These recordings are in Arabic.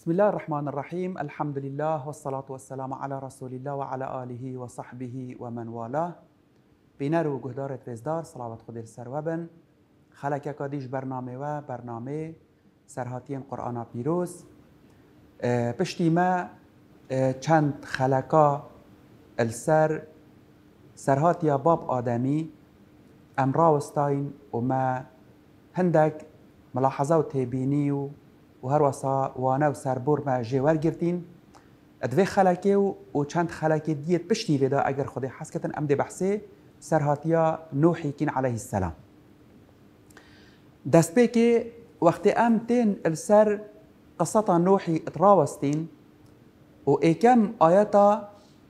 بسم الله الرحمن الرحيم الحمد لله والصلاة والسلام على رسول الله وعلى آله وصحبه ومن والاه بینر و گهدارت وزدار صلوات خود سر وبن خلق قديش برنامه و برنامه سرهاتیم قرآن پیروز بشتي ما چند خلقا السر سرهاتیا باب آدمي أمراوستاين وما هندك ملاحظه و تبینی و و هەروەسا وانە و جوار ژێوەرگرتین دوێ خەلەکێ و و چند خەلەکی دیت پشتی لێدا ئەگەر خودی حەسکەن ئەم بحثه بەحسێ نوحی کن عليه السلام که وەختی ام تێن السر قصتا نوحی اتراوستین و کم آیتا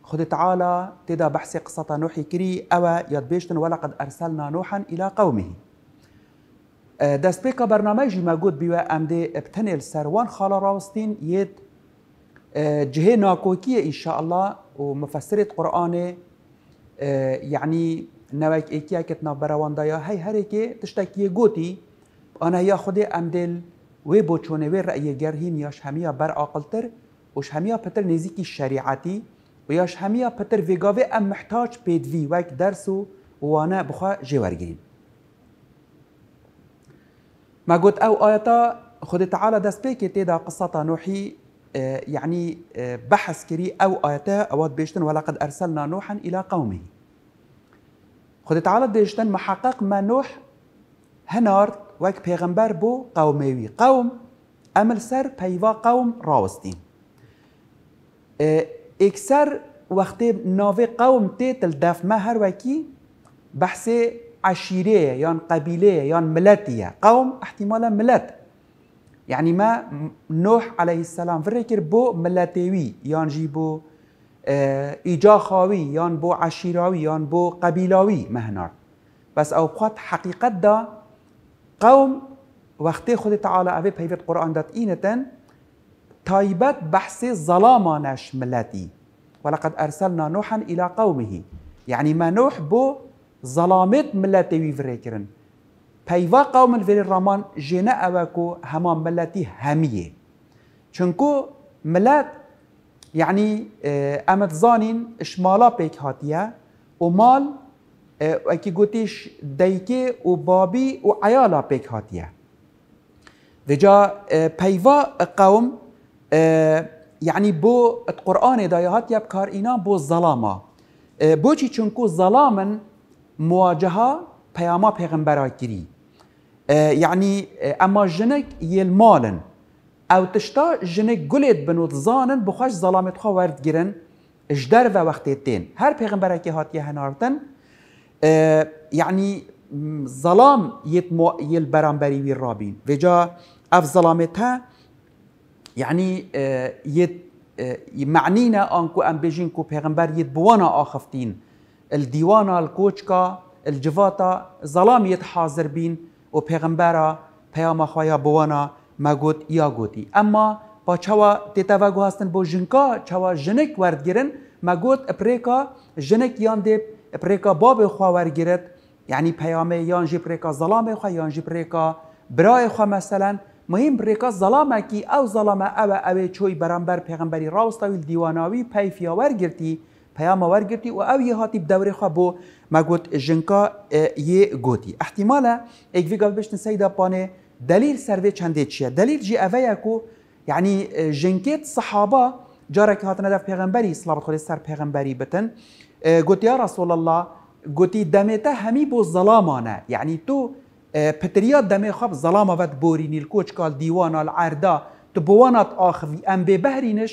خود تعالى تدا بحث قصة نوحی كري أو بیشتن ولقد أرسلنا نوحا إلى قومه موجود بەرنمەیژی گود بیوه امده ابتنیل سروان خالا راستین یک جه ناکوکی انشاءالله و مفسرت قرآن یعنی نەوەک یا هی هر هەرێکێ تشتێکیە گوتی آنها یا خود و وی بۆ وی ڕەیەگەر گرین یاش بر تر وش همیا پتر نزیکی شریعتی و یاش همیا پتر ویگاوی ام محتاج پیدوی وک درسو و بخواه بخوا ژێوەرگین. ما قلت او ايتا خد تعالى دست بيكي تيدا قصة نوحي آه، يعني آه، بحث كري او ايتا اوات بيشتن ولقد ارسلنا نوحا الى قومه خد تعالى بيشتن محقق ما نوح هنارد وك بيغمبر بو قوموي قوم امل سر بيوا قوم راوستين آه، اكسر وقت نوفي قوم تیتل داف ما هر وکی بحث عشيرية يان قبيلية يان ملاتية قوم احتمالا ملات يعني ما نوح عليه السلام فريكر بو ملاتيوي يان جيبو آه، ايجا خاوي يان بو عشيراوي يان بو قبيلاوي مهنار بس أوقات حقيقة دا قوم وقت خود تعالى اوه في القرآن دات اينتن تايبت بحث ظلامانش ملاتي ولقد ارسلنا نوحا الى قومه يعني ما نوح بو ظلامت ملت وی وره پیوا قوم الوری رامان جنه اوکو همان ملتی همیه چونکو ملت یعنی امت زانین شمالا پیک هاتیه و مال اکی گوتیش دیکه و بابی و عیالا پیک هاتیه و جا پیوا قوم یعنی بو قرآن دایهات یب کار اینا بو ظلاما بو چی چونکو ظلامن مواجهه پیاما پیغمبر گیری اه، یعنی اه، اما جنک یل مالن او تشتا جنک گلید بنو زانن بخوش ظلامت خواه ورد گیرن اجدر و وقتی تین هر پیغمبر که هات هنارتن اه، یعنی ظلام یت مو یل برانبری وی رابین و جا اف ظلامت ها یعنی یت معنینا آنکو ام بجین کو پیغمبر یت بوانا آخفتین الدیوانا الکوچکا الجفاتا ظلامیت حاضر بین و پیغمبرا پیام خوایا بوانا مگوت یا اما با چوا تیتا و هستن با جنگا چوا جنک ورد گرن مگوت اپریکا جنک یان دیب باب خوا ورد یعنی پیامه یان جی پریکا ظلام خوا یان پریکا برای خوا مثلا مهم پریکا ظلامه کی او ظلامه او او چوی برانبر پیغمبری راستاوی دیواناوی پیفیاور گرتی پیام ور گرتی و او یه هاتی بدوری خواه بو ما گوت جنکا اه، یه گوتی احتمالا ایک ویگا بشتن سیده پانه دلیل سروی چنده چیه دلیل جی اوه یکو یعنی جنکیت اه، صحابا جاره که هاتنه دف پیغمبری صلابت خودی سر پیغمبری بتن اه، گوتی یا رسول الله گوتی دمیتا همی بو ظلامانه یعنی تو پتریات دمی خواب ظلامه ود بورینی الکوچکال دیوانا العردا تو بوانات آخوی ام ببهرینش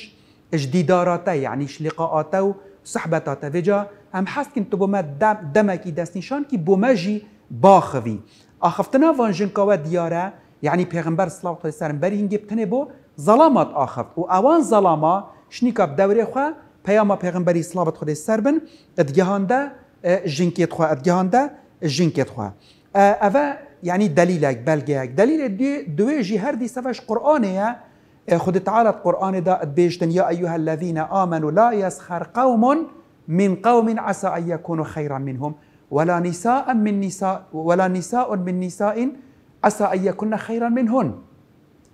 اش دیداراته یعنی يعني لقاءاته صحبتات وجا هم هست که تو بومه دم دمکی دست نشان که بومه جی باخوی آخفتنا وان جنکاوه دیاره یعنی پیغمبر صلی الله علیه وسلم بری هنگی بتنه بو ظلامات آخفت و اوان ظلاما شنیکاب دوره خواه پیام پیغمبری صلی الله علیه و بن ادگهانده جنکیت خواه ادگهانده جنکیت خواه اوه یعنی دلیلک بلگه دلیل دوی جی هر دی سفش قرآنه خدت تعالى القرآن دا بيجتن يا أيها الذين آمنوا لا يسخر قوم من قوم عسى أن يكونوا خيرا منهم ولا نساء من نساء ولا نساء من نساء عسى أن يكون خيرا منهن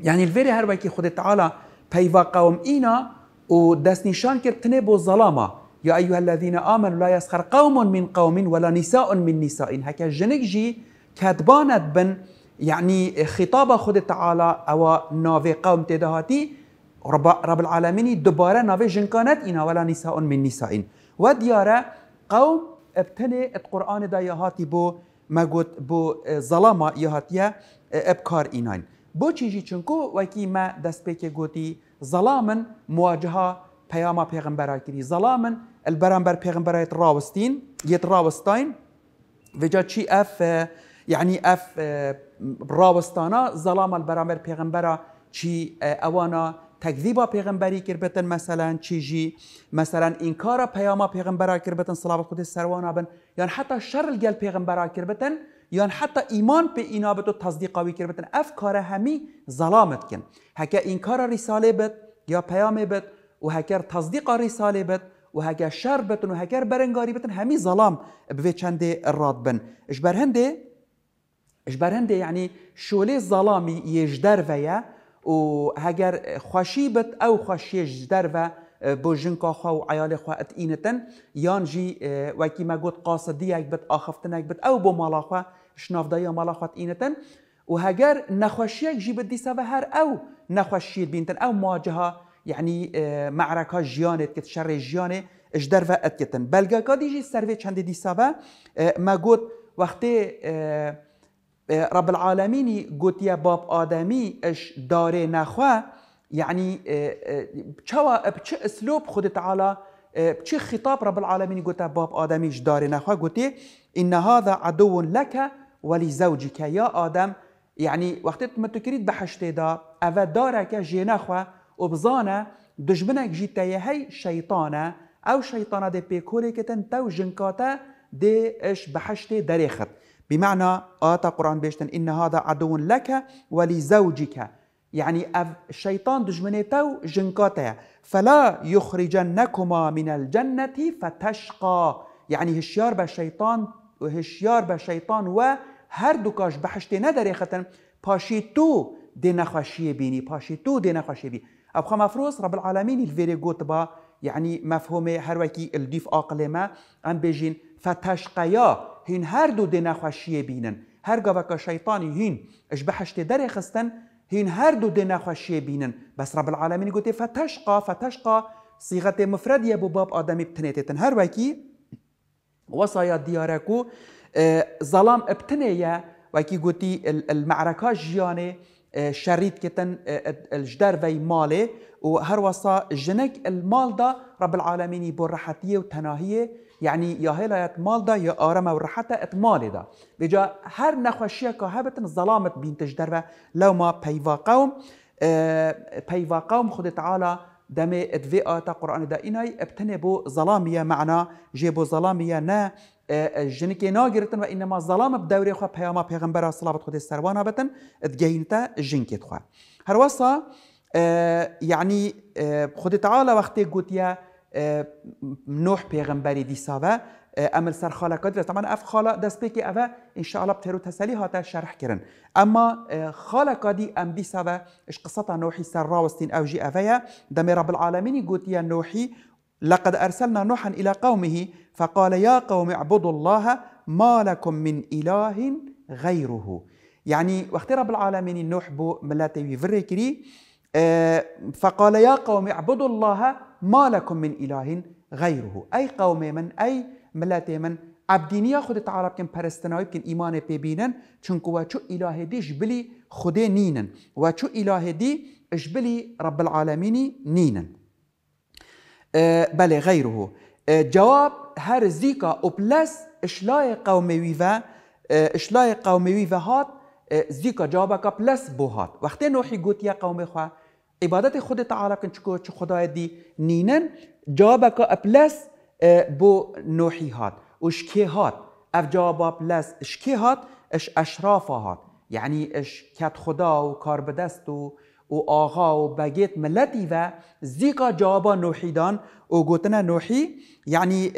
يعني الفيري هر وكي خود تعالى پیوا قوم إينا و دست نشان کرد تنه بو ظلاما یا الذين آمنوا لا يسخر قوم من قوم ولا نساء من نساء هكا جنك جي كاتبانت بن يعني خطاب خود تعالى او نافي قوم تدهاتي رب, رب العالمين دوباره نافي جنكانت إنا ولا نساء من نساء وديارة قوم ابتني القرآن دا يهاتي بو قلت بو ظلام يهاتي ابكار إنان بو جي چونکو وكي ما دست پیکه ظلاما مواجهه پیاما پیغمبر کردی ظلاما البرامبر پیغمبر راوستین یت راوستاین وجا چی اف يعني اف راوستانا ظلام البرامر پیغمبرا چی اوانا تکذیب پیغمبری کربتن مثلا چی جی مثلا انکار پیام پیغمبرا کربتن صلوات خود سروانا بن یعنی حتی شر الگل پیغمبرا کربتن یان حتی ایمان به اینا به و تصدیق کرد کربتن اف کار همی ظلامت کن هکا انکار رساله بت یا پیام بد و هکر تصدیق رساله بد و هکر شر بتن و هکر برنگاری بتن همی ظلام به چند راد بن اش اجبار يعني شولي الظلام يجدر فيا و هاجر خشيبت او خوش يجدر فيا بو جنکا و عيال خو ات يانجي یان جی وکی ما بت اخفتن بت او بو مالا شناف دايا مالا خو و هاجر نخشي جيب دي سبهر او نخشي بنتن او مواجهه يعني معركه جيانه كتشر جيانه اجدر فيا اتيتن بلغا كادي جي سيرفي چند دي سبا ما قلت وقت إيه، رب العالمين قلت يا باب آدمي اش داري نخوا يعني إيه، إيه، بچه اسلوب خود تعالى بچه خطاب رب العالمين قلت باب اش داري نخوا قلت إن هذا عدو لك ولزوجك يا آدم يعني وقت ما تكريت بحشتي دا أفا دارك جي نخوا وبزانا دجمنك جيتا هي شيطانة أو شيطانة دي بيكوري كتن تو جنكاتا دي اش بحشتي داريخت بمعنى آتا قرآن بيشتن إن هذا عدو لك ولزوجك يعني الشيطان تو جنكاته فلا يخرجنكما من الجنة فتشقى يعني هشيار بالشيطان هشيار بالشيطان و هر دوكاش بحشتي ندري ختن باشي تو دي نخوشی بيني باشي تو دي نخوشی بي أبخا مفروس رب العالمين الفيري گوت با يعني مفهوم هر وكي الديف آقلي ما ام بيجين فتشقيا هین هەردوو دێناخواشیە بینن هەرگەوەکە شەیتانی هین ئەش بە هەشتێ دەرێخستن هین هەردوو دێناخواشیە بینن بەس ڕب العالمین گوتێ فتەشقا فتەشقا سیغەتێ مفرەدیە بۆ باب ئادەمی بتنێتێتن هەروەکی وەسایە دیارەک و زەڵام ئەبتنەیە وەکی گوتی المعرەکە ژیانێ آه، شريط كتن آه، آه، الجدار في مالي وهروسا جنك المال دا رب العالمين بو راحتيه وتناهيه يعني يا هلا مال دا يا آرامه وراحته ات مال دا بجا هر نخوشيه كهبتن ظلامت بين تجدر لو ما بيوا قوم بيوا قوم خد تعالى دمي ادفئة تا قرآن دا إناي ابتنبو ظلامية معنا جيبو ظلامية نا جنكي ناگرتن و انما ظلام بدوري خو پیاما پیغمبر صلى صلوات خود سروانا بتن ادگینتا جنكي خو هر وصا يعني خود تعالى وقت قوتيا نوح پیغمبري دي ساوه آه، اف ان شاء الله تەمان ئەف خاڵە شرح ئەە اما بتێروتەسەلی آه، هاتە ام ئەمما خاڵە کادی ئەم دیسەە ش قسەتە نۆحی سەرڕاوستین ئەوژی رب دەمێرە بالعاالمینی گوتیە نوحی لقد أرسلنا نوحا إلى قومه فقال يا قوم اعبدوا الله ما لكم من إله غيره يعني وقت رب العالمين نوح بو ملاتي فريكري آه، فقال يا قوم اعبدوا الله ما لكم من إله غيره أي قوم من أي ملت من عبدینی خود تعالی بکن پرستنایی بکن ایمان پی بینن چونکه و چو اله دیش بلی خود نینن و چو دی اش بلی رب العالمینی نینن بله غیره جواب هر زیکا او پلس اشلای و اشلای قوموی و هات زیکا جواب کا پلس بو هات وقتی نوحی گوت یا قوم خواه عبادت خود تعالی کن چکو چه خدای دی نینن جواب کا پلس بو نوحی هات وش هات اف جواب لس اش هات اش اشراف هات یعنی اش کت خدا و کار بدست و و آغا و بگیت ملتی و زیقا جواب نوحی دان و گوتنا نوحی یعنی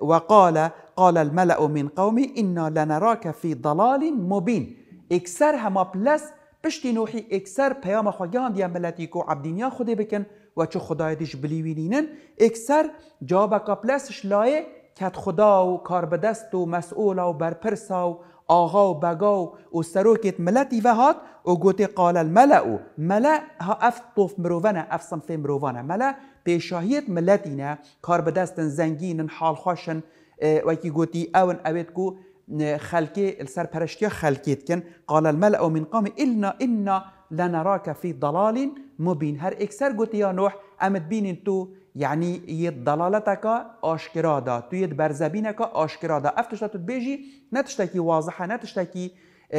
و قال الملأ من قومی انا لنراك في ضلال مبین اکسر هما پلس پشتی نوحی اکسر پیام خواهیان دیا ملتی کو عبدینیا خودی بکن و چو خدای دیش بلیوینینن اکسر جواب کپلسش لایه کت خدا و کاربدست و مسئول و برپرسا و آغا و بگا و سروکت ملتی و هات و گوت قال الملع ملع ها اف طوف مروونه اف صنف مروونه ملع پیشاهیت ملتینا کاربدستن زنگینن حال خوشن اه، وکی گوتی اون اوید کو اه، خلقی سرپرشتی خلقیت کن قال الملع من قام إلنا إنا لنراك في ضلال مبين هر اكسر قلت يا نوح امد بين تو يعني يد ضلالتك اشكرادا تو يد برزبينك اشكرادا دا افتشتا تبيجي نتشتكي واضحه نتشتكي يه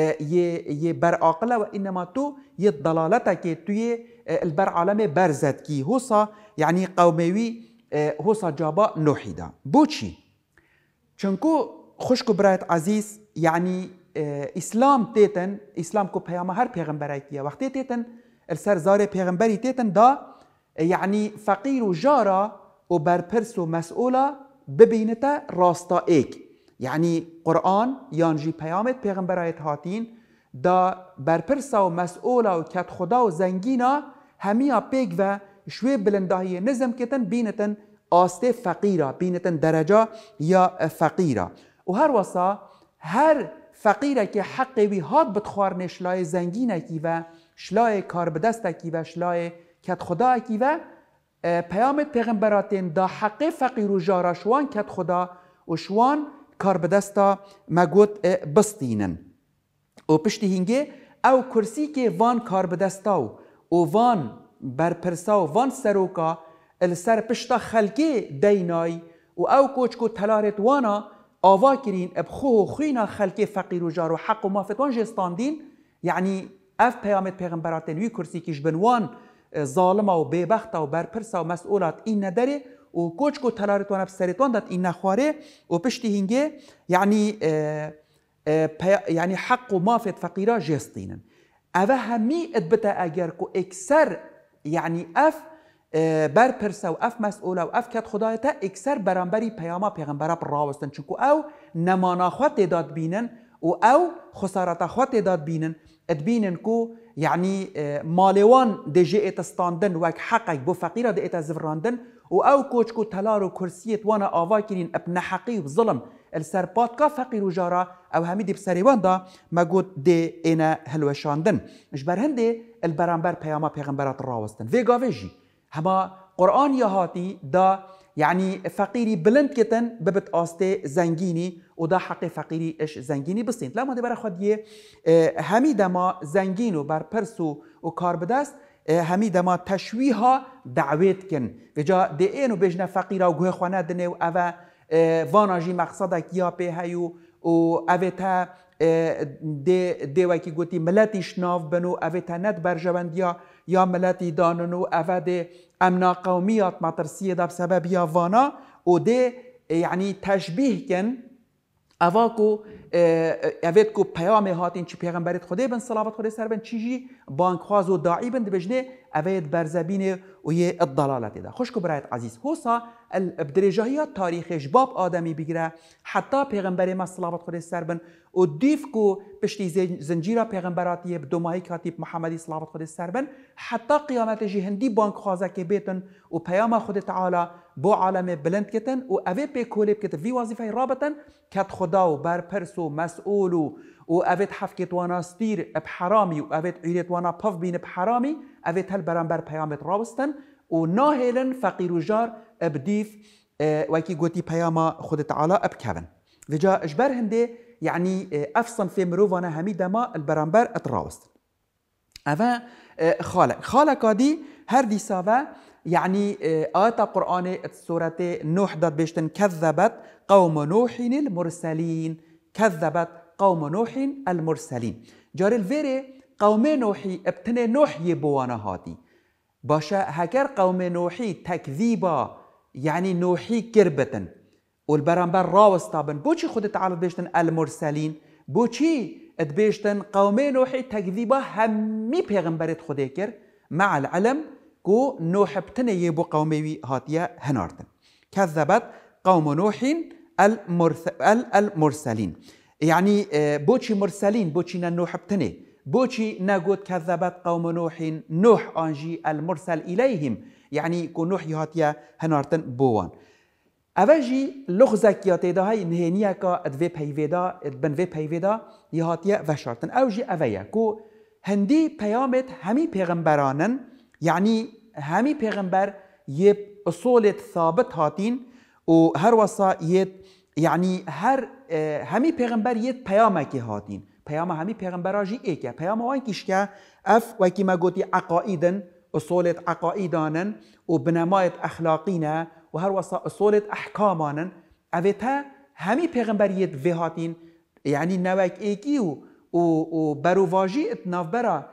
اه، يه بر عقله وانما تو يد ضلالتك تو اه، البر عالم كي هوسا يعني قوموي هوسا اه، جابا نوحيدا بوشي چونكو خشكو برايت عزيز يعني آه، اسلام تيتن اسلام كو پیام هر پیغمبرای کیه وقتی تيتن السر زار پیغمبری تيتن دا يعني فقير و جارا و برپرس و مسئولا ببینتا راستا ایک يعني قرآن یانجی پیامت پیغمبرایت هاتين دا برپرسا و مسئولا و کت خدا و زنگینا همیا پیگ و شوی بلندهی نظم کتن بینتن آسته فقیرا بینتن درجه یا فقیرا و هر وصا هر فقیرکی حق وی هات بتخوارن شلای زنگینکی و شلای کار بدستکی و شلای کت خداکی و پیامت پیغمبراتین دا حق فقیر و جارا شوان کت خدا و شوان کار بدستا مگوت بستینن و پشتی هنگه او کرسی که وان کار بدستا و وان برپرسا و وان سروکا السر پشتا خلکی دینای و او کوچ کو تلارت وانا آوا كرين بخو خوينا خلقي فقير وجار وحق وما فتوان جستاندين یعنی يعني اف پیامت پیغمبرات نوی کرسی کش بنوان آه، ظالم و بیبخت و برپرس و مسئولات این نداره و کوچ کو تلارتوان اب سرتوان داد این نخواره و پشتی هنگه يعني، آه، یعنی آه، يعني یعنی حق و مافت فقیرا جستینن اوه همی ادبتا اگر کو اکسر یعنی اف برپرسە و ئەف مەسئولە و ئەف کات خدایەتە ئیکسەر بەرامبەری پەیاما پێغمبەرە بڕاوستن چونکو ئەو نەماناخوا تێداد بینن و ئەو خسارەتەخوا تێداد بینن ئەدبینن کو یعنی مالێوان دژێ ئێتەستاندن وەک حەقێک بۆ فەقیرە دێتە زڤراندن و ئەو کۆچک و تەلار و کورسیت وانە ئاواکرین ئەپ نەحەقی و زڵم ئەلسەر پاتکە فەقیر و ژارە ئەو هەمی دی بسەریواندا مەگوت دێ ئێنە هەلوەشاندن ژبەر هەندێ ئەل بەرامبەر پەیاما پێغمبەرات ڕاوستن. وێگاوێژی هما قرآن یا هاتی دا یعنی فقیری بلند کتن ببت آسته زنگینی و دا حق فقیری اش زنگینی بسیند لما دی برای خود یه همی دما زنگین و بر پرس و, کار بدست همی دما تشویها دعویت کن و جا دی اینو بجنه فقیر و گوه خونه دنه و اوه واناجی مقصدک یا هیو و اوه تا دیوکی گوتی ملتی شناف بنو اوه تند برجوند یا یا ملتی داننو و اوه ده امنا قومیات مطرسیه دا سبب یا وانا و ده یعنی تشبیه کن اوا کو اوید کو پیام هاتین چی پیغمبرت خودی بن صلوات خوده سر بن چیجی بانک خواز و داعی بن بجنه اوید برزبینه و یه الضلالت ده خوش برایت عزیز هوسا بدرجه تاریخش باب آدمی بگیره حتی پیغمبر ما صلوات خود سر بن و دیف کو پشتی زنجیره پیغمبراتی دوماهی کاتیب محمدی صلوات خود سر بن حتی قیامت هندی بانک خوازه که بیتن و پیام خود تعالی بو عالم بلند کتن و اوی پی کولیب کت وی وظیفه رابطن کت خدا و برپرس و مسئول و و وأفيت حفکت وانا ستیر ستير و وأفيت عيلت وانا بف بين بحرامي أفيت هل برامبر پیامت راوستن و فقیر و جار بديف آه، وكي قوتي بياما خد تعالى و جا اجبر هنده يعني، آه، یعنی افصن في مروفانا هميدا ما البرامبر اتراوست افا خالق خالق دی هر دی ساوه يعني آه، آتا قرآن سورة نوح داد بيشتن كذبت قوم نوح المرسلين كذبت قوم نوح المرسلين جار الفيري قوم نوح ابتن نوح يبوانا هادي باشا هكر قوم نوحي تكذيبا يعني نوحي كربتن والبرامبر راوستابن بوشي خود تعالى بيشتن المرسلين بوشي اتبيشتن قوم نوحي تكذيبا همي بيغمبرت خودي مع العلم كو نوح ابتن يبو قومي هاتيا هنارتن كذبت قوم نوح المرسلين يعني بوشي مرسلين بوشي نوح بتني بوشي ناقود كذبت قوم نوح نوح أنجي المرسل إليهم يعني كون نوح يهاتيا هنارتن بوان أفاجي لغزك يا تيدا هاي نهينيا كا ادفي بيفيدا ادبن في بيفيدا يهاتيا فشارتن أوجي أفايا كو هندي بيامت همي پیغمبرانن يعني همي پیغمبر يب أصولت ثابت هاتين و هر وصا يت یعنی هر همی پیغمبر یک پیامه که هاتین پیام همی پیغمبر جی ای که پیام وان کیش که اف و کی ما گوتی عقایدن اصولت عقایدانن و بنمایت اخلاقینا و هر وصا اصولت احکامانن همه همی پیغمبر وی هاتین یعنی نوک ایکی و و, و برواجی اتناف برا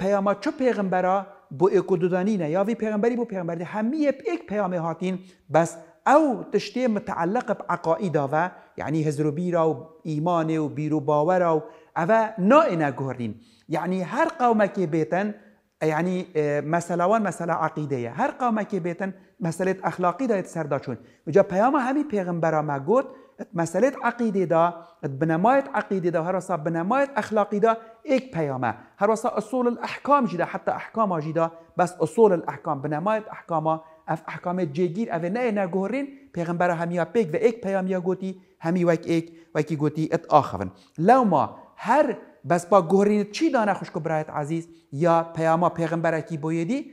پیاما چو پیغمبرا بو اکدودانی نه یا وی پیغمبری بو پیغمبری همی یک پیام هاتین بس او تشتی متعلق بعقائد و یعنی يعني هزروبیرا و ایمان و بیرو باورا و او نائنا گهرین یعنی هر قومه که بیتن یعنی اه، مسئله وان مسئله عقیده هر قومه که بیتن مساله اخلاقی دایت سردا چون جا پیام همی پیغمبر ما گفت مساله عقیده دا بنمایت عقیده دا هر وصا بنمایت اخلاقی دا ایک پیامه هر اصول الاحکام جدا حتی احکام جدا بس اصول الاحکام بنمایت احکام احکام جگیر او نه نگورین پیغمبر همیا پیک و ایک یا گوتی همی وک یک وکی گوتی ات آخون لو ما هر بس با گورین چی دانه خوشکو برایت عزیز یا پیاما پیغمبر کی بویدی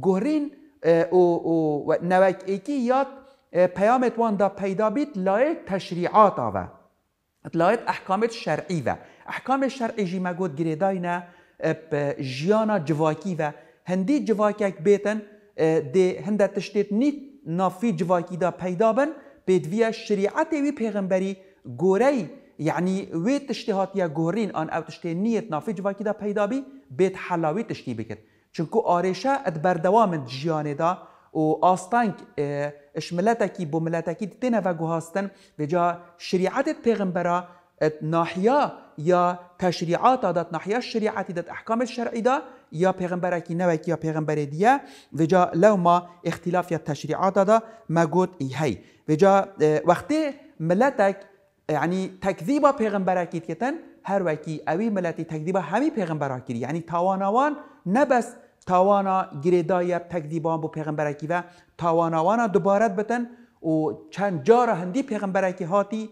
گورین او او نوک ایکی یاد پیامت وان دا پیدا بیت لایت تشریعات آوه لایت احکام شرعی و احکام شرعی جی مگود گریدای نه جیانا جواکی و هندی جواکیک بیتن دی هنده تشتیت نیت نافی جواکی دا پیدا بن بدویا شریعت وی پیغمبری گوری یعنی وی تشتهات یا گورین آن او تشته نیت نافی جواکی دا پیدا بی بیت حلاوی تشتی بکر چونکو آریشه اد بردوام جیانه دا و آستانک اش ملتکی بو ملتکی دیتنه و گوهاستن و جا شریعت پیغمبرا ناحیه یا تشریعات دات ناحیه شریعتی دات احکام شرعی دا یا نه نەوێک یا پێغمبەرێ ای وجا و جا وقتی مەگوت ئیهەی وجا وەختێ ملەتێک ینی تەکذیبە هر تێتەن ملتی تکذیب تکذیبا همی کی یعنی ینی تاواناوان بس تاوانا گرێدایە تەکدیبان پیغمبر پێغمبەرێکی و تاواناوانا دوباره بتن و چند هندی پیغمبر پیغمبرکی هاتی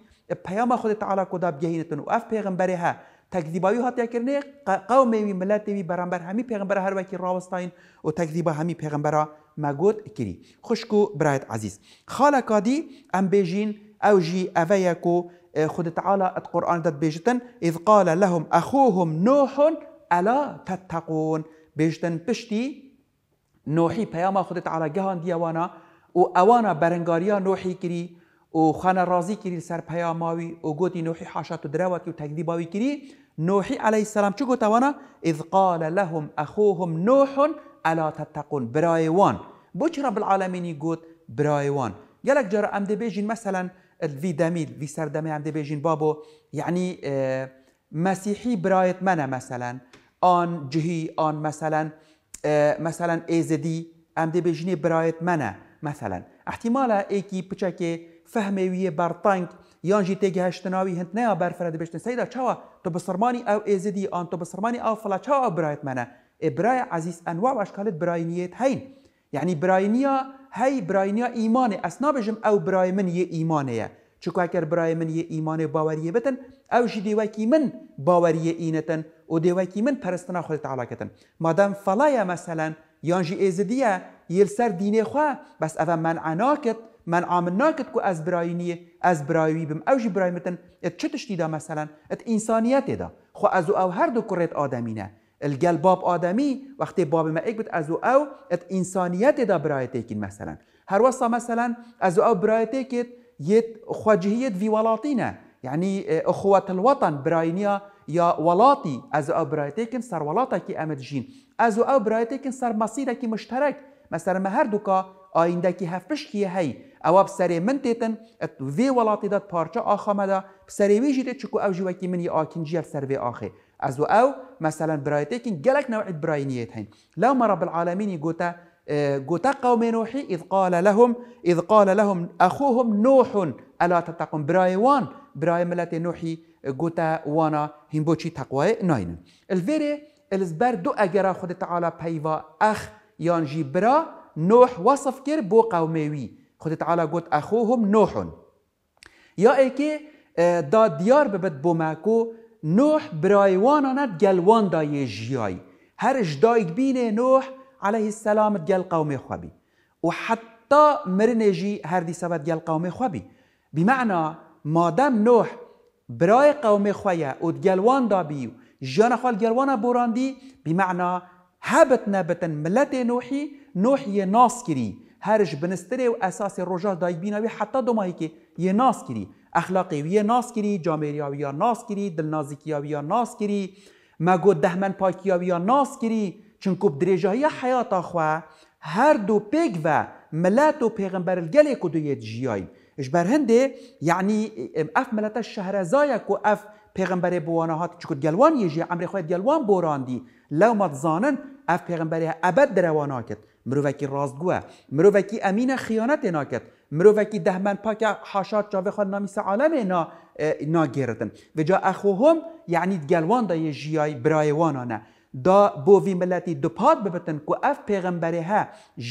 پیام خود تعالی کدا بگهینتن و اف پیغمبره. ها تکذیبایی هاتیا کردنه قوم می ملت می برانبر همی پیغمبر هر وکی راوستاین و تکذیبا همی پیغمبر مگود کری خوشکو برایت عزیز خالقادی ام بیجین او جی اویا کو خود تعالی ات قرآن داد بیجتن اذ قال لهم اخوهم نوح الا تتقون بیجتن پشتی نوحی پیام خود تعالی گهان دیوانا و اوانا برنگاریا نوحی کری او خانه رازی کری سر پیاماوی او گوتی نوحی حاشات دروت و آوی کری نوحی علیه السلام چو توانه اذ قال لهم اخوهم نوح الا تتقون برای وان بچرا رب العالمینی گوت برای وان گلک جارا ام دی بیجین مثلا وی دمیل وی سر دمی ام دی بیجین بابو یعنی مسیحی برایت منه مثلا آن جهی آن مثلا مثلا ایزدی ام دی بیجین برایت منه مثلا احتمالا ایکی پچکه فهمي وی برطانگ یان جی تگه هشتناوی هند نه بر فرد بشتن سیدا چوا تو بسرمانی او ایزدی آن تو بسرمانی او فلا چوا برایت منه برای عزیز انواع و اشکالت براینیت هین یعنی براینیا هی براینیا ایمانه اسنا بجم او برای من یه ایمانه چکو اگر برای من یه ایمان باوریه بتن او جی دیوکی من باوریه اینتن و دیوکی من پرستنا خود تعالی کتن مادام فلایا مثلا یان جی ایزدیه یل سر دینه خواه بس او من عناکت من عامل ناکد که از برای از برایوی بم او جی برای متن ات چه تشتی دا مثلا ات انسانیت دا خو از او هر دو کرد آدمینه الگل باب آدمی وقتی باب ما ایک بت از او ات انسانیت دا برای تکین مثلا هر وصا مثلا از او برای تکید یت خواجهیت وی ولاتینه يعني اه، اخوات الوطن براينيا يا ولاتي أزو أو برايتيكن صار ولاتك أمد جين أزو أو برايتيكن صار مصيرك مشترك مثلا ما هر دوکا هفش كي هەی ئەوە بسەرێ من تێتن وێ وڵاتی دەت پارچە ئاخەمەدا سەرێویژی تشكو چکو ئەو ژوەکی منی ئاکنجیە سەروێ اخي ازو او مثلا برايتيكين جالك گەلک نەوەعید هين لو ما رب العالمين گوتە اه، گوتە قوم نوحي إذ قال لهم إذ قال لهم أخوهم نوح ألا تتقون برايوان براي ملاتي نوحي گوتە وانا هین تقوى ناين الفيري الزبر دو ئەگەرا خد تعالى پەیوا اخ یان جی برا نوح وصف کرد بو قوموی خود تعالی گوت اخوهم نوحون یا ای که دا دیار ببد بو مکو نوح برایوانانت گلوان دا یه جیای هر جدایگ بین نوح علیه السلام گل قوم خوابی و حتی مرنه جی هر دی سبت گل قوم خوابی بمعنى مادم نوح برای قوم خویه و گلوان دا بیو جیان خوال گلوان بوراندی بمعنى حابت نابتا ملت نوحی نوح یه ناس کری هرش بنستره و اساس روژا دایبینا وی حتی دمایی که یه ناس کری اخلاقی وی ناس کری جامعیاوی ناس کری دلنازیکیاوی ناس کری مگو دهمن پاکیاوی ناس کری چونکو بدریجایی حیاتا خواه هر دو پیگ و ملت و پیغمبر الگلی که دوی جیای اجبر هنده یعنی اف ملت شهرزای که اف پیغمبر بوانه هات چکت گلوان یجی عمر خواهد گلوان بوراندی لەو مەتزانن ئەف پێغمبەری ئەبەت دەرەوە رازگوه مرۆڤێکی ڕاستگووە خیانت ئەمینە خیانەتێ دهمن پاک هاشات پاک حاشات بخواد نامیس عالم نا و جا اخوهم یعنی یه جیای برایوان آنه دا بو وی دو دوپات ببتن کو ها،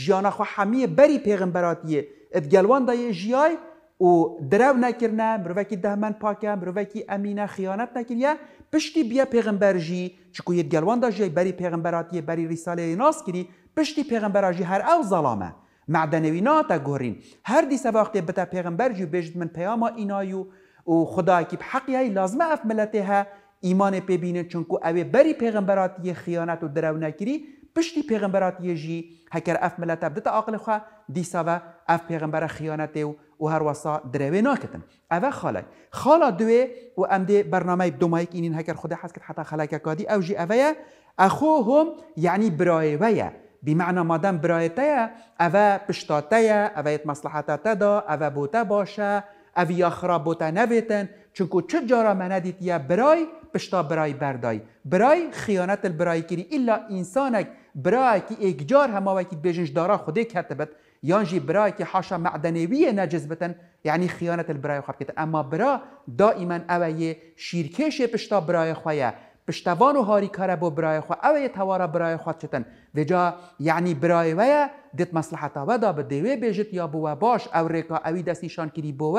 جان خو حمیه بری پیغمبراتیه پێغمبەراتیە جلوان دا یه جیای و درو نکرنه مروکی دهمن پاکه مروکی امینه خیانت یا پشتی بیا پیغمبر جی چکو یه گلوان جی بری پیغمبراتی بری رساله ناس کری پشتی پیغمبر جی هر او ظلامه معدنوی ناتا گورین هر دی وقتی بتا پیغمبر جی بجد من پیاما اینایو و خدا کی حقی های لازمه اف ملته ها ایمان پی بینه چونکو او بری پیغمبراتی خیانت و درو نکری پشتی پیغمبراتی جی هکر اف ملته بدتا عقل خواه دیسا سوا اف پیغمبر خیانت او. و هر وسا دروی ناکتن اوه خاله خاله دوی و امده برنامه دومایی که اینین هکر خدا هست که حتی خلک کادی او جی اوه اخو هم یعنی برای ویه بمعنى مادام برايتيا أفا بشتاتيا أفا مصلحتا تدا أفا بوتا باشا أفا اخرا بوتا نبتن چونكو چه جارا منديتيا براي بشتا براي برداي براي خيانة البراي كيري إلا إنسانك براي كي إكجار هما وكي بيجنش دارا خوده هتبت برای برای که حاشا نجز یعنی یعنی خیانت البرای خواب کتن اما برا دائما اوی شیرکش پشتا برای خواه پشتوان و هاری کاره با برای خواه اوی توارا برای خود چتن جا یعنی برای ویا دیت مصلحتا ودا به دیوی بیجت یا بوا باش او ریکا اوی دستیشان کری بو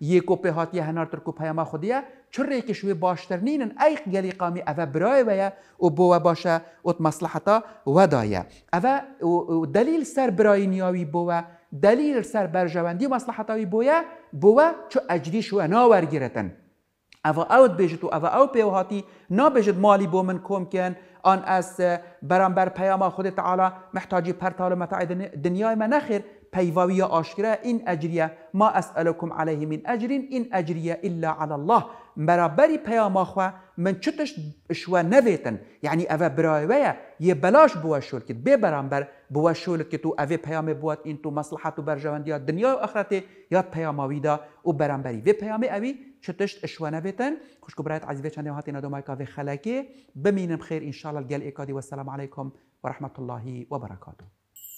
یک هات یه هنار ترکو پیاما خودیه که شوی باشتر نینن ایق گلی قامی اوه برای ویا و بو باشه ات مصلحتا ودایه اوه دلیل سر برای نیاوی بوه دلیل سر برجواندی مصلحتا مصلحتاوی بویا بوه چو اجریش و ناور ورگیرتن اوه اوت بیجت و اوه او پیو هاتی نا مالی بو من کم کن آن از برانبر پیاما خود تعالی محتاجی پرتال متاع دنیای ما نخیر پیوایی آشکرا این اجریه ما اسألكم علیه من اجرین این اجریه الا علی الله برابری پیام خوا من چتش شو نویتن یعنی اوه برایوه یه بلاش بوا شول کت بی برانبر بوا شول کت و اوه پیام بوات این تو مصلحت و دیا دنیا و آخرت یا پیاماوی دا و برانبری وی پیام اوی چتش اشوا نویتن خوشکو برایت عزیزی چنده هاتینا دو مایکا وی خلاکی بمینم خیر انشاءالله اکادی و والسلام علیکم ورحمة الله وبركاته